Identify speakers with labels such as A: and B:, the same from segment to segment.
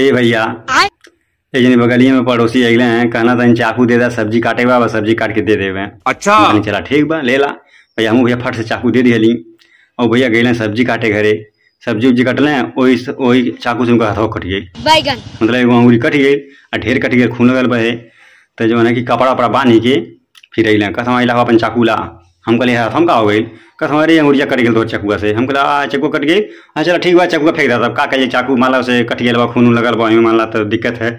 A: ए भैया एक जनी बगलिया में पड़ोसी अगले हैं कहना था चाकू दे दा सब्जी काटे बा सब्जी काट के दे देवे अच्छा चला ठीक बा ले ला भैया हम भैया फट से चाकू दे दिली और भैया गए सब्जी काटे घरे सब्जी उब्जी कटल वही वही चाकू से उनका हथौ कट गए मतलब एगो अंगूरी कट गए ढेर कट गए खून लगल बहे तो जो है कि कपड़ा उपड़ा बांध के फिर अलग कस हम अपन चाकू ला हम कहले यार हाँ, हम का हो गई कस हमारे अंगुरिया कट गए तो चकुआ अच्छा से हम कहला हाँ, आ चकुआ कट गई हाँ चलो ठीक बा चकुआ फेंक देता का कहिए चाकू माला से कट गया खून उन लगल मान ला तो दिक्कत है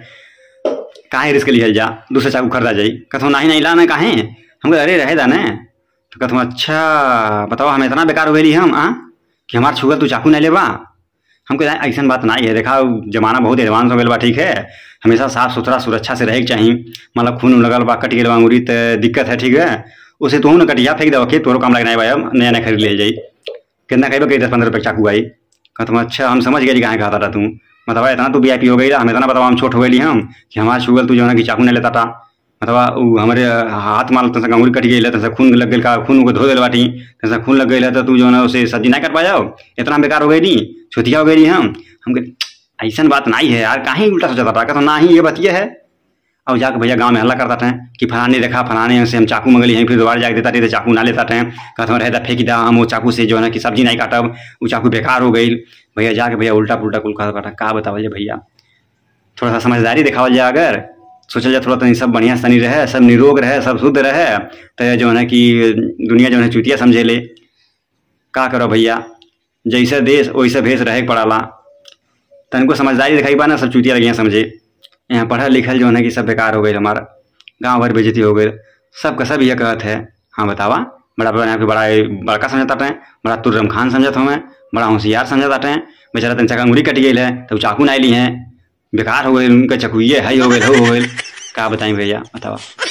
A: काहे रिस्क लिहल जा दूसरा चाकू खरीदा जाई कथो नहीं नहीं लाना काहे हम अरे रहे दा ने तो कथो अच्छा बताओ हम इतना बेकार हो गई हम आँ हाँ? कि हमार छुगल तू चाकू नहीं लेबा हम कहते ऐसा बात नहीं है देखा जमाना बहुत एडवांस हो गया ठीक है हमेशा साफ सुथरा सुरक्षा से रहे चाहिए मतलब खून लगल बा कट गए अंगूरी तो दिक्कत है ठीक है उसे तू ना कटिया फेंक देव तोरो काम लगना है भाई नया नया खरीद ले जाई कितना कहे तो कहीं दस पंद्रह रुपये चाकू आई कहा तुम तो अच्छा हम समझ गए कहाँ खाता था तू मतलब इतना तू बी आई पी हो गई हम इतना बताओ हम छोट हो गई हम कि हमारा शुगर तू जो है कि चाकू नहीं लेता था मतलब हमारे हाथ माल तक अंगूरी कट गई तक खून लग गया खून को धो दिल बाटी तक खून लग गई तो तू जो है उसे सब्जी नहीं पाया पाओ इतना बेकार हो गई नहीं छुतिया हो गई नी हम हम ऐसा बात नहीं है यार कहीं उल्टा सोचा था ना ही ये बतिया है और जाकर भैया गांव में हल्ला करता था कि फलाने देखा फलाने से हम चाकू मंगली हैं फिर दोबारा जाकर देता थे चाकू ना लेता थे कहते रहता फेंक दा हम वो चाकू से जो है ना कि सब्जी नहीं काटब वो चाकू बेकार हो गई भैया जाके भैया उल्टा पुलटा कुल कहता कहा बतावल जाए भैया थोड़ा सा समझदारी दिखावल जाए अगर सोचल जाए थोड़ा तनी तो सब बढ़िया सनी रहे सब निरोग रहे सब शुद्ध रहे तो जो है कि दुनिया जो है चुतिया समझे ले का करो भैया जैसे देश वैसे भेष रहे पड़ाला तनिको समझदारी दिखाई पाना सब चुतिया लगिया समझे यहाँ पढ़ल लिखल जो है कि सब बेकार हो गए हमारा गाँव भर बेजती हो गए सब का सब ये कहत है हाँ बतावा बड़ा बड़ा यहाँ पे बड़ा बड़का समझता है बड़ा तुर्रम खान समझत हमें बड़ा होशियार समझता है बेचारा तीन चका अंगुरी कट गई है तब चाकू ना ली है बेकार हो उनके उनका चकुए हई हो गए हो गए का बताई भैया बतावा